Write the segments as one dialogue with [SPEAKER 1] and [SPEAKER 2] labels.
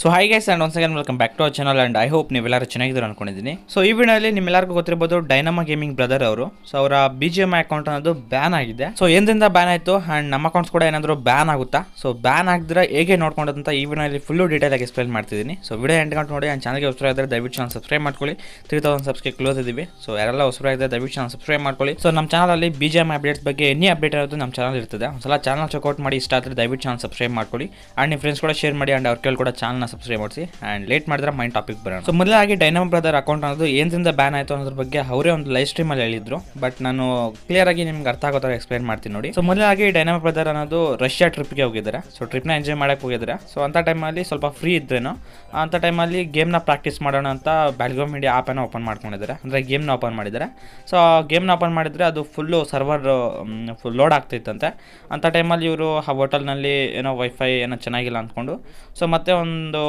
[SPEAKER 1] So hi guys and once again welcome back to our channel and I hope ನೀವೆಲ್ಲರೂ ಚೆನ್ನಾಗಿದ್ರು ಅನ್ಕೊಂಡಿದ್ದೀನಿ so ಈ ವಿಡಿಯೋದಲ್ಲಿ ನಿಮ್ಮೆಲ್ಲರಿಗೂ ಗೊತ್ತಿರ್ಬೋದು ಡೈನಮ ಗೇಮಿಂಗ್ ಬ್ರದರ್ ಅವರು ಸೊ ಅವರ B G M I account ಅನ್ನೋದು ಬ್ಯಾನ್ ಆಗಿದೆ ಸೊ ಎಂದಿಂದ ಬ್ಯಾನ್ ಆಯಿತು ಆ್ಯಂಡ್ ನಮ್ಮ ಅಕೌಂಟ್ಸ್ ಕೂಡ ಏನಾದರೂ ಬ್ಯಾನ್ ಆಗುತ್ತಾ ಸೊ ಬ್ಯಾನ್ ಆಗಿದ್ರೆ ಹೇಗೆ ನೋಡ್ಕೊಂಡಂತ ಈ ವಿಡಿಯೋದಲ್ಲಿ ಫುಲ್ ಡೀಟೇಲ್ ಆಗಿ ಎಕ್ಸ್ಪ್ಲೈನ್ ಮಾಡ್ತಿದ್ದೀನಿ ಸೊ ವಿಡಿಯೋ ಎಂಡ್ ಗಂಟೆ ನೋಡಿ ಆ್ಯಂಡ್ ಚಾನಲ್ಗೆ ಹೊಸರ ಆದರೆ ದಯವಿಟ್ಟು ಚಾನಲ್ ಸಬ್ಸ್ಕ್ರೈಬ್ ಮಾಡ್ಕೊಳ್ಳಿ ತ್ರೀ ತೌಸಂಡ್ ಸಬ್ಸ್ಕ್ರೈಬ್ ಕ್ಲೋಸ್ ಇದ್ದೀವಿ ಸೊ ಯಾರೆಲ್ಲ ಹೊಸರ ಆಗಿದೆ ದಯವಿಟ್ಟು ಚಾನಲ್ ಸಬ್ಸ್ಕ್ರೈಬ್ ಮಾಡ್ಕೊಳ್ಳಿ ಸೊ ನಮ್ಮ ಚಾನಲಲ್ಲಿ ಬಿ ಜಿ ಎಮ್ ಅಪ್ಡೇಟ್ಸ್ ಬಗ್ಗೆ ಎನಿ ಅಪ್ಡೇಟ್ ಇರೋದು ನಮ್ಮ ಚಾನಲ್ ಇರ್ತದೆ ಒಂದ್ಸಲ ಚಾನಲ್ ಚೆಕ್ಔಟ್ ಮಾಡಿ ಇಷ್ಟ ಆದರೆ ದಯವಿಟ್ಟು ಚಾನಲ್ ಸಬ್ಸ್ಕ್ರೈಬ್ ಮಾಡ್ಕೊಳ್ಳಿ ಆ್ಯಂಡ್ ನಿಮ್ಮ ಫ್ರೆಂಡ್ಸ್ ಕೂಡ ಶೇರ್ ಮಾಡಿ ಆ್ಯಂಡ್ ಅವ್ರ ಕೇಳಿ ಕೂಡ ಚಾನಲ್ನ ಸಬ್ಸ್ಕ್ರೈಬ್ ಮಾಡಿಸಿ ಆ್ಯಂಡ್ ಲೇಟ್ ಮಾಡಿದ್ರೆ ಮೈಂಡ್ ಟಾಪಿಕ್ ಬರೋಣ ಸೊ ಮೊದಲಾಗಿ ಡೈನಮ್ ಬ್ರದರ್ ಅಕೌಂಟ್ ಅನ್ನೋದು ಏನಿಂದ ಬ್ಯಾನ್ ಆಯಿತು ಅನ್ನೋದ್ರ ಬಗ್ಗೆ ಅವರೇ ಒಂದು ಲೈವ್ ಸ್ಟ್ರೀಮಲ್ಲಿ ಹೇಳಿದ್ರು ಬಟ್ ನಾನು ಕ್ಲಿಯರ್ ಆಗಿ ನಿಮ್ಗೆ ಅರ್ಥ ಆಗೋ ಥರ ಎಕ್ಸ್ಪ್ಲೈನ್ ಮಾಡ್ತೀನಿ ನೋಡಿ ಸೊ ಮೊದಲಾಗಿ ಡೈನಮ್ ಬ್ರದರ್ ಅನ್ನೋದು ರಷ್ಯಾ ಟ್ರಿಪ್ಗೆ ಹೋಗಿದ್ದಾರೆ ಸೊ ಟ್ರಿಪ್ನ ಎಂಜಾಯ್ ಮಾಡೋಕ್ಕೆ ಹೋಗಿದ್ದಾರೆ ಸೊ ಅಂಥ ಟೈಮಲ್ಲಿ ಸ್ವಲ್ಪ ಫ್ರೀ ಇದ್ರೇನೋ ಅಂಥ ಟೈಮಲ್ಲಿ ಗೇಮ್ನ ಪ್ರಾಕ್ಟೀಸ್ ಮಾಡೋಣ ಅಂತ ಬ್ಯಾಲ್ಗಾಮ್ ಇಂಡಿಯಾ ಏನೋ ಓಪನ್ ಮಾಡ್ಕೊಂಡಿದ್ದಾರೆ ಅಂದರೆ ಗೇಮ್ನ ಓಪನ್ ಮಾಡಿದ್ದಾರೆ ಸೊ ಗೇಮ್ನ ಓಪನ್ ಮಾಡಿದರೆ ಅದು ಫುಲ್ಲು ಸರ್ವರ್ ಫುಲ್ ಲೋಡ್ ಆಗ್ತಿತ್ತಂತೆ ಅಂಥ ಟೈಮಲ್ಲಿ ಇವರು ಆ ಹೋಟೆಲ್ನಲ್ಲಿ ಏನೋ ವೈಫೈ ಏನೋ ಚೆನ್ನಾಗಿಲ್ಲ ಅಂದ್ಕೊಂಡು ಸೊ ಮತ್ತೆ ಒಂದು ಸೊ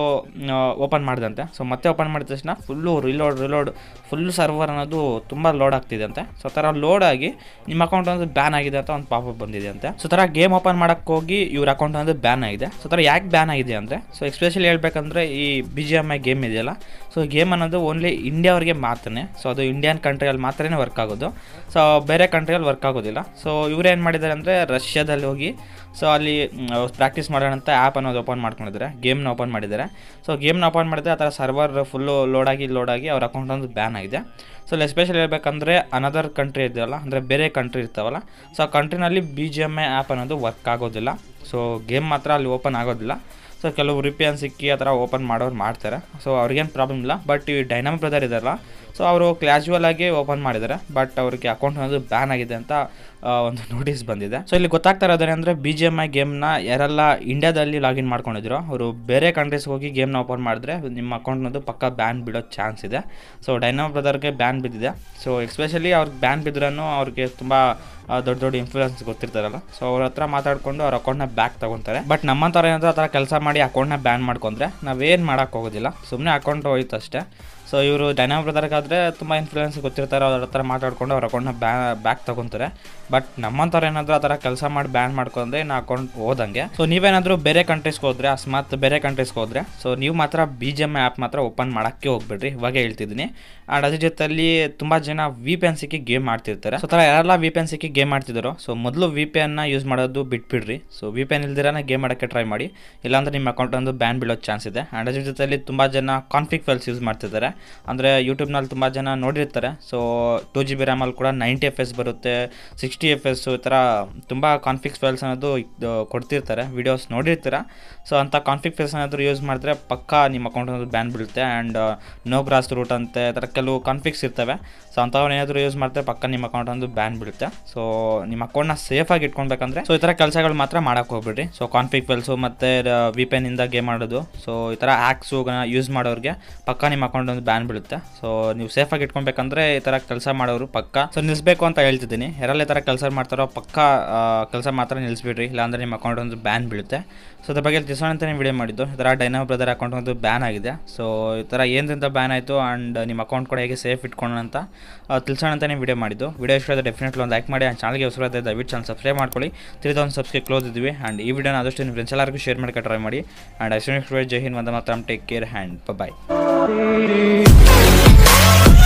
[SPEAKER 1] ಓಪನ್ ಮಾಡಿದಂತೆ ಸೊ ಮತ್ತೆ ಓಪನ್ ಮಾಡಿದ ತಕ್ಷಣ full reload reload full server ಅನ್ನೋದು ತುಂಬ ಲೋಡ್ ಆಗ್ತಿದೆ ಅಂತೆ ಸೊ ಥರ ಲೋಡ್ ಆಗಿ ನಿಮ್ಮ ಅಕೌಂಟ್ ಒಂದು ಬ್ಯಾನ್ ಆಗಿದೆ ಅಂತ ಒಂದು ಪಾಪಪ್ ಬಂದಿದೆ ಅಂತೆ ಸೊ ಥರ ಗೇಮ್ ಓಪನ್ ಮಾಡೋಕ್ಕೆ ಹೋಗಿ ಇವ್ರ ಅಕೌಂಟ್ ಒಂದು ಬ್ಯಾನ್ ಆಗಿದೆ ಸೊ ಥರ ಯಾಕೆ ಬ್ಯಾನ್ ಆಗಿದೆ ಅಂದರೆ ಸೊ ಎಸ್ಪೆಷಲಿ ಹೇಳ್ಬೇಕಂದ್ರೆ ಈ B G M I game ಇದೆಯಲ್ಲ ಸೊ ಗೇಮ್ ಅನ್ನೋದು ಓನ್ಲಿ ಇಂಡಿಯಾವ್ರಿಗೆ ಮಾತ್ರನೇ ಸೊ ಅದು ಇಂಡಿಯನ್ ಕಂಟ್ರಿಯಲ್ಲಿ ಮಾತ್ರನೇ ವರ್ಕ್ ಆಗೋದು ಸೊ ಬೇರೆ ಕಂಟ್ರಿಯಲ್ಲಿ ವರ್ಕ್ ಆಗೋದಿಲ್ಲ ಸೊ ಏನು ಮಾಡಿದ್ದಾರೆ ಅಂದರೆ ರಷ್ಯಾದಲ್ಲಿ ಹೋಗಿ ಸೊ ಅಲ್ಲಿ ಪ್ರಾಕ್ಟೀಸ್ ಮಾಡೋಣ ಅಂತ ಆ್ಯಪ್ ಅನ್ನೋದು ಓಪನ್ ಮಾಡ್ಕೊಂಡಿದ್ದಾರೆ ಗೇಮ್ನ ಓಪನ್ ಮಾಡಿದ್ದಾರೆ ಮಾಡಿದ್ದಾರೆ ಸೊ ಗೇಮ್ನ ಅಪಾಯಿಂಟ್ ಮಾಡಿದ್ರೆ ಆ ಥರ ಸರ್ವರ್ ಫುಲ್ಲು ಲೋಡಾಗಿ ಲೋಡಾಗಿ ಅವ್ರ ಅಕೌಂಟ್ ಒಂದು ಬ್ಯಾನ್ ಆಗಿದೆ ಸೊ ಅಲ್ಲಿ ಎಸ್ಪೆಷಲಿ ಹೇಳ್ಬೇಕಂದ್ರೆ ಅನದರ್ ಕಂಟ್ರಿ ಇದೆಯಲ್ಲ ಅಂದರೆ ಬೇರೆ ಕಂಟ್ರಿ ಇರ್ತಾವಲ್ಲ ಸೊ ಆ ಕಂಟ್ರಿನಲ್ಲಿ B G M I app ಅನ್ನೋದು ವರ್ಕ್ ಆಗೋದಿಲ್ಲ ಸೊ ಗೇಮ್ ಮಾತ್ರ ಅಲ್ಲಿ ಓಪನ್ ಆಗೋದಿಲ್ಲ ಸೊ ಕೆಲವು ರಿಪಿಯನ್ ಸಿಕ್ಕಿ ಆ ಥರ ಓಪನ್ ಮಾಡೋರು ಮಾಡ್ತಾರೆ ಸೊ ಅವ್ರಿಗೇನು ಪ್ರಾಬ್ಲಮ್ ಇಲ್ಲ ಬಟ್ ಈ ಡೈನಾಮಿ ಬ್ರದರ್ ಇದಾರಲ್ಲ ಸೊ ಅವರು ಕ್ಯಾಶುವಲ್ ಆಗಿ ಓಪನ್ ಮಾಡಿದ್ದಾರೆ ಬಟ್ ಅವ್ರಿಗೆ ಅಕೌಂಟ್ ಅನ್ನೋದು ಬ್ಯಾನ್ ಆಗಿದೆ ಅಂತ ಒಂದು ನೋಟಿಸ್ ಬಂದಿದೆ ಸೊ ಇಲ್ಲಿ ಗೊತ್ತಾಗ್ತಾ ಇರೋದೇನೆ ಅಂದರೆ ಬಿ ಜಿ ಎಮ್ ಐ ಗೇಮ್ನ ಯಾರೆಲ್ಲ ಇಂಡಿಯಾದಲ್ಲಿ ಲಾಗಿನ್ ಮಾಡ್ಕೊಂಡಿದ್ರು ಅವರು ಬೇರೆ ಕಂಟ್ರೀಸ್ಗೆ ಹೋಗಿ ಗೇಮ್ನ ಓಪನ್ ಮಾಡಿದ್ರೆ ನಿಮ್ಮ ಅಕೌಂಟ್ನದು ಪಕ್ಕ ಬ್ಯಾನ್ ಬಿಡೋ ಚಾನ್ಸ್ ಇದೆ ಸೊ ಡೈನಮ್ ಬ್ರದರ್ಗೆ ಬ್ಯಾನ್ ಬಿದ್ದಿದೆ ಸೊ ಎಕ್ಸ್ಪೆಷಲಿ ಅವ್ರಿಗೆ ಬ್ಯಾನ್ ಬಿದ್ರೂ ಅವ್ರಿಗೆ ತುಂಬ ದೊಡ್ಡ ದೊಡ್ಡ ಇನ್ಫ್ಲೂಯೆನ್ಸ್ ಗೊತ್ತಿರ್ತಾರಲ್ಲ ಸೊ ಅವ್ರ ಹತ್ರ ಮಾತಾಡ್ಕೊಂಡು ಅವ್ರ ಅಕೌಂಟ್ನ ಬ್ಯಾಕ್ ತಗೊಂತಾರೆ ಬಟ್ ನಮ್ಮ ಥರ ಆ ಥರ ಕೆಲಸ ಮಾಡಿ ಅಕೌಂಟ್ನ ಬ್ಯಾನ್ ಮಾಡ್ಕೊಂಡ್ರೆ ನಾವೇನು ಮಾಡೋಕ್ಕೋಗೋದಿಲ್ಲ ಸುಮ್ಮನೆ ಅಕೌಂಟ್ ಹೋಯ್ತು ಅಷ್ಟೇ ಸೊ ಇವರು ಡೈನಾಮ್ ಆದರೆ ತುಂಬ ಇನ್ಫ್ಲೂಯೆನ್ಸ್ ಗೊತ್ತಿರ್ತಾರೆ ಅವ್ರ ಹತ್ರ ಮಾತಾಡ್ಕೊಂಡು ಅವ್ರ ಅಕೌಂಟ್ನ ಬ್ಯಾ ಬ್ಯಾಕ್ ತೊಗೊಂತಾರೆ ಬಟ್ ನಮ್ಮಂಥವ್ರು ಏನಾದರೂ ಆ ಥರ ಕೆಲಸ ಮಾಡಿ ಬ್ಯಾನ್ ಮಾಡ್ಕೊಂಡ್ರೆ ನಾ ಅಕೌಂಟ್ ಹೋದಂಗೆ ಸೊ ನೀವೇನಾದರೂ ಬೇರೆ ಕಂಟ್ರೀಸ್ಗೆ ಹೋದ್ರೆ ಅಸ್ಮಾತ್ ಬೇರೆ ಕಂಟ್ರೀಸ್ಗೆ ಹೋದ್ರೆ ಸೊ ನೀವು ಮಾತ್ರ ಬಿ ಜಿ ಎಮ್ ಆ್ಯಪ್ ಮಾತ್ರ ಓಪನ್ ಮಾಡೋಕ್ಕೆ ಹೋಗ್ಬಿಡ್ರಿ ಇವಾಗ ಹೇಳ್ತಿದ್ದೀನಿ ಆ್ಯಂಡ್ ಅದ್ರ ಜೊತೆಯಲ್ಲಿ ತುಂಬ ಜನ ವಿ ಪಿ ಎನ್ ಸಿಕ್ಕಿ ಗೇಮ್ ಮಾಡ್ತಿರ್ತಾರೆ ಸೊ ಥರ ಯಾರೆಲ್ಲ ವಿ ಪಿ ಎನ್ ಸಿಕ್ಕಿ ಗೇಮ್ ಮಾಡ್ತಿದ್ರು ಸೊ ಮೊದಲು ವಿ ಪಿ ಎನ್ನ ಯೂಸ್ ಮಾಡೋದು ಬಿಟ್ಬಿಡ್ರಿ so V P N game ಮಾಡೋಕ್ಕೆ ಟ್ರೈ ಮಾಡಿ ಇಲ್ಲಾಂದರೆ ನಿಮ್ಮ ಅಕೌಂಟ್ ಒಂದು ಬ್ಯಾನ್ ಬೀಳೋ ಚಾನ್ಸ್ ಇದೆ ಆ್ಯಂಡ್ ಅದ್ರ ಜೊತೆಯಲ್ಲಿ ತುಂಬ ಜನ ಕಾನ್ಫಿಕ್ ಫೈಲ್ಸ್ ಯೂಸ್ ಮಾಡ್ತಿದ್ದಾರೆ ಅಂದರೆ ಯೂಟ್ಯೂಬ್ನಲ್ಲಿ ತುಂಬ ಜನ ನೋಡಿರ್ತಾರೆ ಸೊ ಟು ಜಿ ಬಿ ರ್ಯಾಮಲ್ಲಿ ಕೂಡ ನೈಂಟಿ ಎಫ್ ಎಸ್ ಬರುತ್ತೆ ಸಿಕ್ಸ್ಟಿ ಎಫ್ ಎಸ್ ಈ ಥರ ತುಂಬ ಕಾನ್ಫಿಕ್ಸ್ ಫೈಲ್ಸ್ ಅನ್ನೋದು ಕೊಡ್ತಿರ್ತಾರೆ ವೀಡಿಯೋಸ್ ನೋಡಿರ್ತೀರ ಸೊ ಅಂಥ ಕಾನ್ಫಿಕ್ ಫೈಲ್ಸ್ ಏನಾದರೂ ಯೂಸ್ ಮಾಡಿದ್ರೆ ಪಕ್ಕಾ ನಿಮ್ಮ ಅಕೌಂಟ್ ಅನ್ನೋದು ಬ್ಯಾನ್ ಬೀಳುತ್ತೆ ಆ್ಯಂಡ್ ನೋ ಗ್ರಾಸ್ ರೂಟ್ ಅಂತೆ ಈ ಥರ ಕೆಲವು ಕಾನ್ಫಿಕ್ಸ್ ಇರ್ತವೆ ಸೊ ಅಂಥವ್ರು ಏನಾದರೂ ಯೂಸ್ ಮಾಡಿದ್ರೆ ಪಕ್ಕ ನಿಮ್ಮ ಅಕೌಂಟ್ ಒಂದು ಬ್ಯಾನ್ ಬೀಳುತ್ತೆ ಸೊ ನಿಮ್ಮ ಅಕೌಂಟ್ನ ಸೇಫಾಗಿ ಇಟ್ಕೊಳ್ಬೇಕಂದ್ರೆ ಸೊ ಈ ಥರ ಕೆಲಸಗಳು ಮಾತ್ರ ಮಾಡೋಕ್ಕೆ ಹೋಗ್ಬಿಡ್ರಿ ಸೊ ಕಾನ್ಫಿಕ್ ಫೈಲ್ಸು ಮತ್ತು ವಿ ಪೆನ್ನಿಂದ ಗೇಮ್ ಆಡೋದು ಸೊ ಈ ಥರ ಆ್ಯಕ್ಸು ಯೂಸ್ ಮಾಡೋರಿಗೆ ಪಕ್ಕ ನಿಮ್ಮ ಅಕೌಂಟ್ ಒಂದು ಬ್ಯಾನ್ ಬೀಳುತ್ತೆ ಸೊ ನೀವು ಸೇಫಾಗಿ ಇಟ್ಕೊಬೇಕಂದ್ರೆ ಈ ಥರ ಕೆಲಸ ಮಾಡೋರು ಪಕ್ಕ ಸೊ ನಿಲ್ಲಿಸಬೇಕು ಅಂತ ಹೇಳ್ತಿದ್ದೀನಿ ಯಾರಲ್ಲಿ ಈ ಥರ ಕೆಲಸ ಮಾಡ್ತಾರೋ ಪಕ್ಕ ಕೆಲಸ ಮಾತ್ರ ನಿಲ್ಲಿಸ್ಬಿಡ್ರಿ ಇಲ್ಲಾಂದರೆ ನಿಮ್ಮ ಅಕೌಂಟ್ ಒಂದು ಬ್ಯಾನ್ ಬೀಳುತ್ತೆ ಸೊ ಅದ್ರ ಬಗ್ಗೆ ತಿಳಿಸೋಣ ಅಂತಲೇ ವಿಡಿಯೋ ಮಾಡಿದ್ದು ಈ ಥರ ಡೈನೋ ಬ್ರದರ್ ಅಕೌಂಟ್ ಒಂದು ಬ್ಯಾನ್ ಆಗಿದೆ ಸೊ ಈ ಥರ ಏನರಿಂದ ಬ್ಯಾನ್ ಆಯಿತು ಅಂಡ್ ನಿಮ್ಮ ಅಕೌಂಟ್ ಕೂಡ ಹೇಗೆ ಸೇಫ್ ಇಟ್ಕೊಳ್ಳೋಣ ಅಂತ ತಿಳಿಸೋಣ ಅಂತಲೇ ವಿಡಿಯೋ ಮಾಡಿದ್ದು ವಿಡಿಯೋ ಇಷ್ಟ ಡೆಫಿನೆಟ್ಲಿ ಒಂದು ಲೈಕ್ ಮಾಡಿ ಆ್ಯಂಡ್ ಚಾನಲ್ಗೆ ಹೊಸ ದಯವಿಟ್ಟು ಚಾನಲ್ ಸಬ್ಸ್ಕ್ರೈಬ್ ಮಾಡ್ಕೊಳ್ಳಿ ತಿಳಿದ ಒಂದು ಸಬ್ಸ್ಕ್ರೈಬ್ ಕ್ಲೋಸ್ ಇದ್ವಿ ಆ್ಯಂಡ್ ಈ ವಿಡಿಯೋನ ಆದಷ್ಟು ನಿಮ್ಮ ಫ್ರೆಂಡ್ಸ್ ಎಲ್ಲರಿಗೂ ಶೇರ್ ಮಾಡ್ಕೊಂಡು ಟ್ರೈ ಮಾಡಿ ಆ್ಯಂಡ್ ಐ ಜೈ ಹಿಂದ್ ಮಾತ್ರ take care and bye me.